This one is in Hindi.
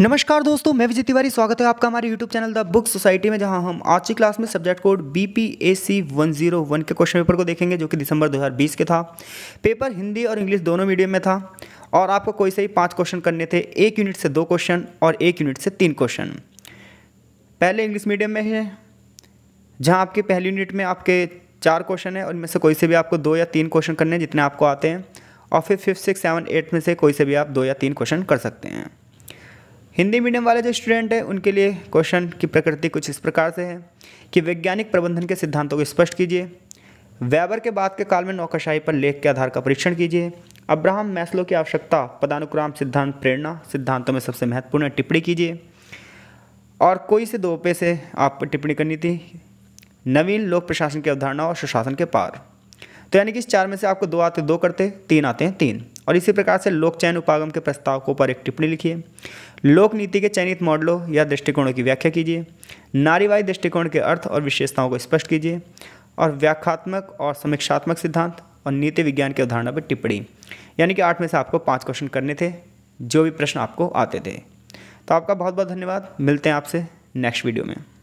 नमस्कार दोस्तों मैं विजय तिवारी स्वागत है आपका हमारे YouTube channel the book society में जहां हम आज की क्लास में subject code B P A C one zero one के क्वेश्चन पेपर को देखेंगे जो कि दिसंबर 2020 के था पेपर हिंदी और इंग्लिश दोनों मीडियम में था और आपको कोई से ही पाँच क्वेश्चन करने थे एक यूनिट से दो क्वेश्चन और एक यूनिट से तीन क्वेश्चन पहले इंग्लिश मीडियम में है जहाँ आपके पहली यूनिट में आपके चार क्वेश्चन है उनमें से कोई से भी आपको दो या तीन क्वेश्चन करने हैं जितने आपको आते हैं और फिर फिफ्थ सिक्स सेवन एट में से कोई से भी आप दो या तीन क्वेश्चन कर सकते हैं हिंदी मीडियम वाले जो स्टूडेंट हैं उनके लिए क्वेश्चन की प्रकृति कुछ इस प्रकार से है कि वैज्ञानिक प्रबंधन के सिद्धांतों को स्पष्ट कीजिए वैबर के बाद के काल में नौकरशाही पर लेख के आधार का परीक्षण कीजिए अब्राहम मैस्लो की आवश्यकता पदानुक्रम सिद्धांत प्रेरणा सिद्धांतों में सबसे महत्वपूर्ण टिप्पणी कीजिए और कोई से दो पे से आप टिप्पणी करनी थी नवीन लोक प्रशासन की अवधारणा और सुशासन के पार तो यानी कि इस चार में से आपको दो आते दो करते तीन आते हैं तीन और इसी प्रकार से लोक चयन उपागम के प्रस्ताव को ऊपर एक टिप्पणी लिखिए लोक नीति के चयनित मॉडलों या दृष्टिकोणों की व्याख्या कीजिए नारीवादी दृष्टिकोण के अर्थ और विशेषताओं को स्पष्ट कीजिए और व्याख्यात्मक और समीक्षात्मक सिद्धांत और नीति विज्ञान की अवधारणा पर टिप्पणी यानी कि आठ में से आपको पाँच क्वेश्चन करने थे जो भी प्रश्न आपको आते थे तो आपका बहुत बहुत धन्यवाद मिलते हैं आपसे नेक्स्ट वीडियो में